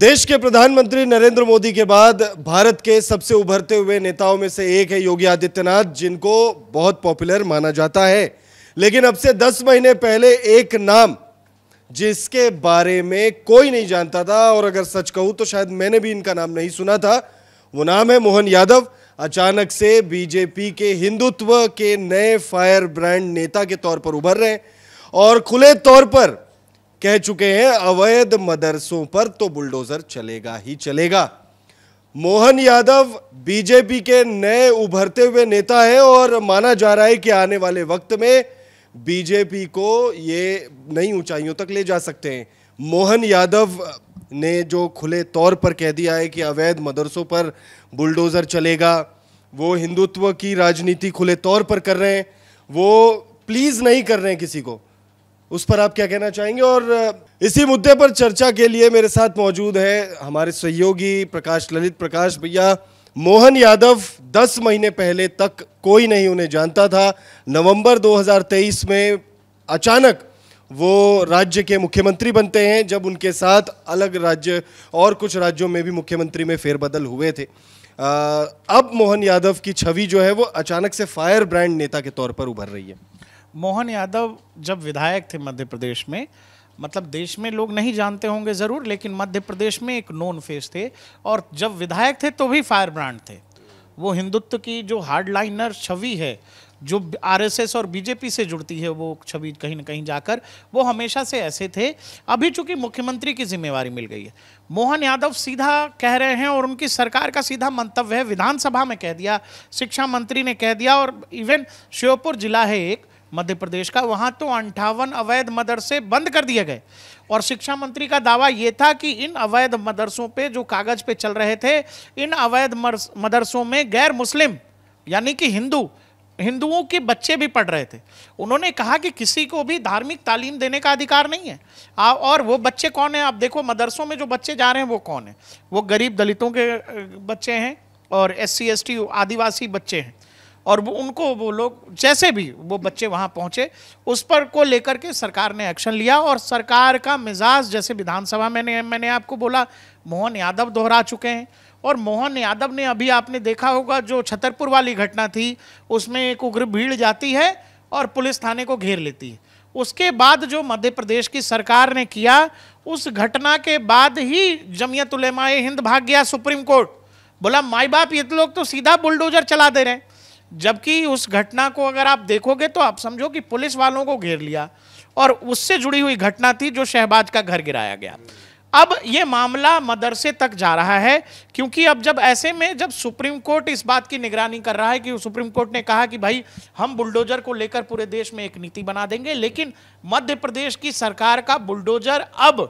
देश के प्रधानमंत्री नरेंद्र मोदी के बाद भारत के सबसे उभरते हुए नेताओं में से एक है योगी आदित्यनाथ जिनको बहुत पॉपुलर माना जाता है लेकिन अब से 10 महीने पहले एक नाम जिसके बारे में कोई नहीं जानता था और अगर सच कहूं तो शायद मैंने भी इनका नाम नहीं सुना था वो नाम है मोहन यादव अचानक से बीजेपी के हिंदुत्व के नए फायर ब्रांड नेता के तौर पर उभर रहे हैं और खुले तौर पर कह चुके हैं अवैध मदरसों पर तो बुलडोजर चलेगा ही चलेगा मोहन यादव बीजेपी के नए उभरते हुए नेता हैं और माना जा रहा है कि आने वाले वक्त में बीजेपी को ये नई ऊंचाइयों तक ले जा सकते हैं मोहन यादव ने जो खुले तौर पर कह दिया है कि अवैध मदरसों पर बुलडोज़र चलेगा वो हिंदुत्व की राजनीति खुले तौर पर कर रहे हैं वो प्लीज़ नहीं कर रहे हैं किसी को उस पर आप क्या कहना चाहेंगे और इसी मुद्दे पर चर्चा के लिए मेरे साथ मौजूद है हमारे सहयोगी प्रकाश ललित प्रकाश भैया मोहन यादव 10 महीने पहले तक कोई नहीं उन्हें जानता था नवंबर 2023 में अचानक वो राज्य के मुख्यमंत्री बनते हैं जब उनके साथ अलग राज्य और कुछ राज्यों में भी मुख्यमंत्री में फेरबदल हुए थे अब मोहन यादव की छवि जो है वो अचानक से फायर ब्रांड नेता के तौर पर उभर रही है मोहन यादव जब विधायक थे मध्य प्रदेश में मतलब देश में लोग नहीं जानते होंगे ज़रूर लेकिन मध्य प्रदेश में एक नोन फेस थे और जब विधायक थे तो भी फायर ब्रांड थे वो हिंदुत्व की जो हार्ड लाइनर छवि है जो आरएसएस और बीजेपी से जुड़ती है वो छवि कहीं ना कहीं जाकर वो हमेशा से ऐसे थे अभी चूंकि मुख्यमंत्री की जिम्मेवारी मिल गई है मोहन यादव सीधा कह रहे हैं और उनकी सरकार का सीधा मंतव्य है विधानसभा में कह दिया शिक्षा मंत्री ने कह दिया और इवन श्योपुर जिला है एक मध्य प्रदेश का वहाँ तो अंठावन अवैध मदरसे बंद कर दिए गए और शिक्षा मंत्री का दावा ये था कि इन अवैध मदरसों पे जो कागज़ पे चल रहे थे इन अवैध मदरसों में गैर मुस्लिम यानी कि हिंदू हिंदुओं के बच्चे भी पढ़ रहे थे उन्होंने कहा कि किसी को भी धार्मिक तालीम देने का अधिकार नहीं है आ, और वो बच्चे कौन हैं आप देखो मदरसों में जो बच्चे जा रहे हैं वो कौन है वो गरीब दलितों के बच्चे हैं और एस सी आदिवासी बच्चे हैं और वो उनको वो लोग जैसे भी वो बच्चे वहाँ पहुँचे उस पर को लेकर के सरकार ने एक्शन लिया और सरकार का मिजाज जैसे विधानसभा में मैंने, मैंने आपको बोला मोहन यादव दोहरा चुके हैं और मोहन यादव ने अभी आपने देखा होगा जो छतरपुर वाली घटना थी उसमें एक उग्र भीड़ जाती है और पुलिस थाने को घेर लेती है उसके बाद जो मध्य प्रदेश की सरकार ने किया उस घटना के बाद ही जमीयत उलेमाए हिंद भाग गया सुप्रीम कोर्ट बोला माई बाप ये तो लोग तो सीधा बुलडोजर चला दे रहे हैं जबकि उस घटना को अगर आप देखोगे तो आप समझो कि पुलिस वालों को घेर लिया और उससे जुड़ी हुई घटना थी जो शहबाज का घर गिराया गया अब ये मामला मदरसे तक जा रहा है क्योंकि अब जब ऐसे में जब सुप्रीम कोर्ट इस बात की निगरानी कर रहा है कि सुप्रीम कोर्ट ने कहा कि भाई हम बुलडोजर को लेकर पूरे देश में एक नीति बना देंगे लेकिन मध्य प्रदेश की सरकार का बुलडोजर अब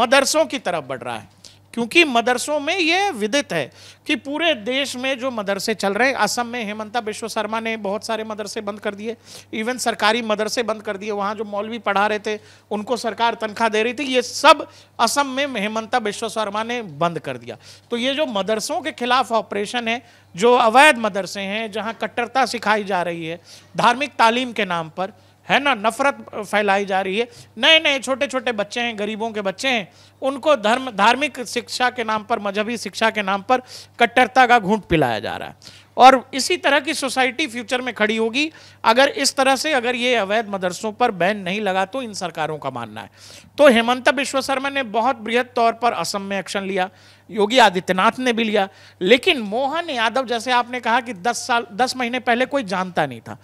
मदरसों की तरफ बढ़ रहा है क्योंकि मदरसों में ये विदित है कि पूरे देश में जो मदरसे चल रहे हैं असम में हेमंता बिश्व शर्मा ने बहुत सारे मदरसे बंद कर दिए इवन सरकारी मदरसे बंद कर दिए वहाँ जो मौलवी पढ़ा रहे थे उनको सरकार तनख्वाह दे रही थी ये सब असम में हेमंता विश्व शर्मा ने बंद कर दिया तो ये जो मदरसों के खिलाफ ऑपरेशन है जो अवैध मदरसे हैं जहाँ कट्टरता सिखाई जा रही है धार्मिक तालीम के नाम पर है ना नफरत फैलाई जा रही है नए नए छोटे छोटे बच्चे हैं गरीबों के बच्चे हैं उनको धर्म धार्मिक शिक्षा के नाम पर मजहबी शिक्षा के नाम पर कट्टरता का घूंट पिलाया जा रहा है और इसी तरह की सोसाइटी फ्यूचर में खड़ी होगी अगर इस तरह से अगर ये अवैध मदरसों पर बैन नहीं लगा तो इन सरकारों का मानना है तो हेमंत विश्व शर्मा ने बहुत बृहद तौर पर असम में एक्शन लिया योगी आदित्यनाथ ने भी लिया लेकिन मोहन यादव जैसे आपने कहा कि 10 साल 10 महीने पहले कोई जानता नहीं था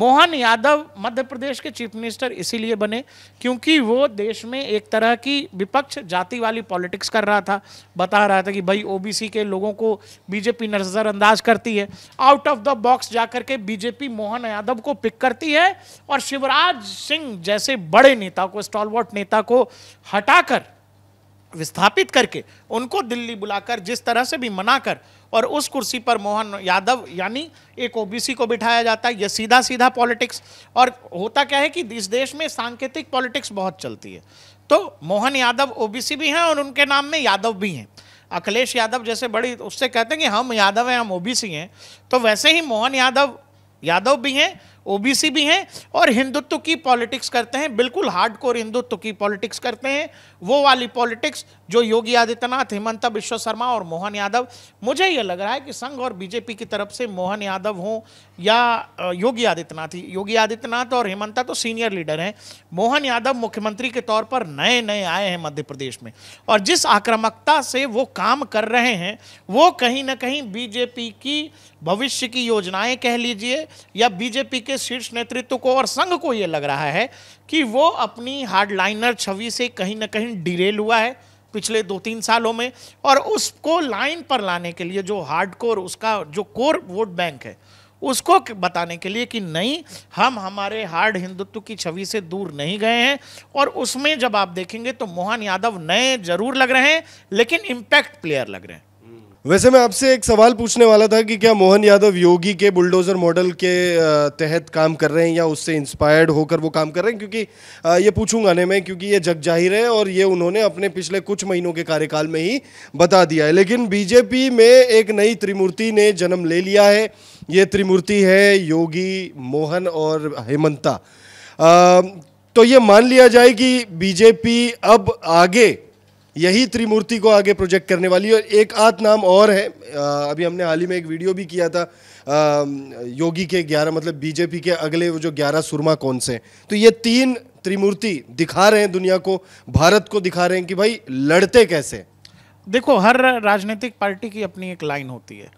मोहन यादव मध्य प्रदेश के चीफ मिनिस्टर इसीलिए बने क्योंकि वो देश में एक तरह की विपक्ष जाति वाली पॉलिटिक्स कर रहा था बता रहा था कि भाई ओबीसी के लोगों को बीजेपी नज़रअंदाज करती है आउट ऑफ द बॉक्स जाकर के बीजेपी मोहन यादव को पिक करती है और शिवराज सिंह जैसे बड़े नेता को स्टॉलवर्ट नेता को हटाकर विस्थापित करके उनको दिल्ली बुलाकर जिस तरह से भी मना कर और उस कुर्सी पर मोहन यादव यानी एक ओबीसी को बिठाया जाता है यह सीधा सीधा पॉलिटिक्स और होता क्या है कि इस देश में सांकेतिक पॉलिटिक्स बहुत चलती है तो मोहन यादव ओबीसी भी हैं और उनके नाम में यादव भी हैं अखिलेश यादव जैसे बड़ी उससे कहते हैं कि हम यादव हैं हम ओ हैं तो वैसे ही मोहन यादव यादव भी हैं ओबीसी भी हैं और हिंदुत्व की पॉलिटिक्स करते हैं बिल्कुल हार्डकोर हिंदुत्व की पॉलिटिक्स करते हैं वो वाली पॉलिटिक्स जो योगी आदित्यनाथ हेमंत विश्व शर्मा और मोहन यादव मुझे ये लग रहा है कि संघ और बीजेपी की तरफ से मोहन यादव हों या योगी आदित्यनाथ योगी आदित्यनाथ और हेमंता तो सीनियर लीडर हैं मोहन यादव मुख्यमंत्री के तौर पर नए नए आए हैं मध्य प्रदेश में और जिस आक्रामकता से वो काम कर रहे हैं वो कहीं ना कहीं बीजेपी की भविष्य की योजनाएं कह लीजिए या बीजेपी के के शीर्ष नेतृत्व को और संघ को ये लग रहा है कि वो अपनी हार्डलाइनर छवि से कहीं ना कहीं डिरेल हुआ है पिछले दो तीन सालों में और उसको लाइन पर लाने के लिए जो हार्ड कोर उसका जो कोर वोट बैंक है उसको बताने के लिए कि नहीं हम हमारे हार्ड हिंदुत्व की छवि से दूर नहीं गए हैं और उसमें जब आप देखेंगे तो मोहन यादव नए जरूर लग रहे हैं लेकिन इम्पैक्ट प्लेयर लग रहे हैं वैसे मैं आपसे एक सवाल पूछने वाला था कि क्या मोहन यादव योगी के बुलडोज़र मॉडल के तहत काम कर रहे हैं या उससे इंस्पायर्ड होकर वो काम कर रहे हैं क्योंकि ये पूछूंगा नहीं मैं क्योंकि ये जग जाहिर है और ये उन्होंने अपने पिछले कुछ महीनों के कार्यकाल में ही बता दिया है लेकिन बीजेपी में एक नई त्रिमूर्ति ने जन्म ले लिया है ये त्रिमूर्ति है योगी मोहन और हेमंता तो ये मान लिया जाए कि बीजेपी अब आगे यही त्रिमूर्ति को आगे प्रोजेक्ट करने वाली है और एक आध नाम और है अभी हमने हाल ही में एक वीडियो भी किया था योगी के ग्यारह मतलब बीजेपी के अगले वो जो ग्यारह सुरमा कौन से तो ये तीन त्रिमूर्ति दिखा रहे हैं दुनिया को भारत को दिखा रहे हैं कि भाई लड़ते कैसे देखो हर राजनीतिक पार्टी की अपनी एक लाइन होती है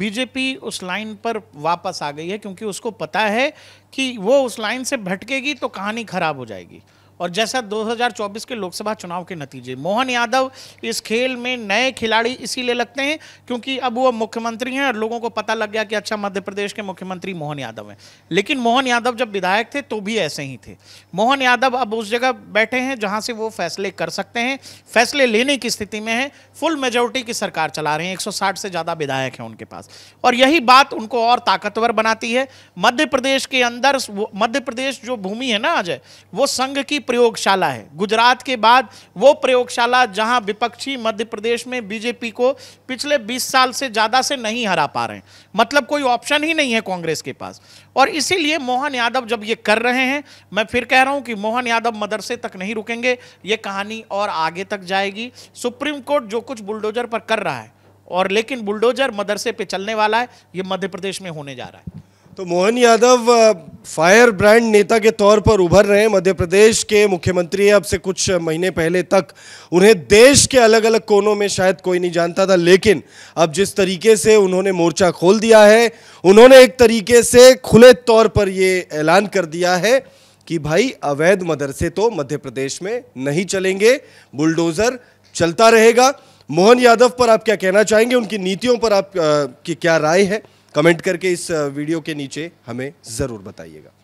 बीजेपी उस लाइन पर वापस आ गई है क्योंकि उसको पता है कि वो उस लाइन से भटकेगी तो कहानी खराब हो जाएगी और जैसा 2024 के लोकसभा चुनाव के नतीजे मोहन यादव इस खेल में नए खिलाड़ी इसीलिए लगते हैं क्योंकि अब वो मुख्यमंत्री हैं और लोगों को पता लग गया कि अच्छा मध्य प्रदेश के मुख्यमंत्री मोहन यादव हैं लेकिन मोहन यादव जब विधायक थे तो भी ऐसे ही थे मोहन यादव अब उस जगह बैठे हैं जहाँ से वो फैसले कर सकते हैं फैसले लेने की स्थिति में है फुल मेजोरिटी की सरकार चला रहे हैं एक से ज़्यादा विधायक हैं उनके पास और यही बात उनको और ताकतवर बनाती है मध्य प्रदेश के अंदर मध्य प्रदेश जो भूमि है ना अजय वो संघ की प्रयोगशाला है गुजरात के बाद वो प्रयोगशाला जहां विपक्षी मध्य प्रदेश में बीजेपी को पिछले 20 साल से ज़्यादा से नहीं हरा पा रहे हैं मतलब कोई ऑप्शन ही नहीं है कांग्रेस के पास और इसीलिए मोहन यादव जब ये कर रहे हैं मैं फिर कह रहा हूं कि मोहन यादव मदरसे तक नहीं रुकेंगे ये कहानी और आगे तक जाएगी सुप्रीम कोर्ट जो कुछ बुलडोजर पर कर रहा है और लेकिन बुलडोजर मदरसे पे चलने वाला है ये मध्य प्रदेश में होने जा रहा है तो मोहन यादव फायर ब्रांड नेता के तौर पर उभर रहे हैं मध्य प्रदेश के मुख्यमंत्री अब से कुछ महीने पहले तक उन्हें देश के अलग अलग कोनों में शायद कोई नहीं जानता था लेकिन अब जिस तरीके से उन्होंने मोर्चा खोल दिया है उन्होंने एक तरीके से खुले तौर पर ये ऐलान कर दिया है कि भाई अवैध मदरसे तो मध्य प्रदेश में नहीं चलेंगे बुलडोज़र चलता रहेगा मोहन यादव पर आप क्या कहना चाहेंगे उनकी नीतियों पर आप की क्या राय है कमेंट करके इस वीडियो के नीचे हमें ज़रूर बताइएगा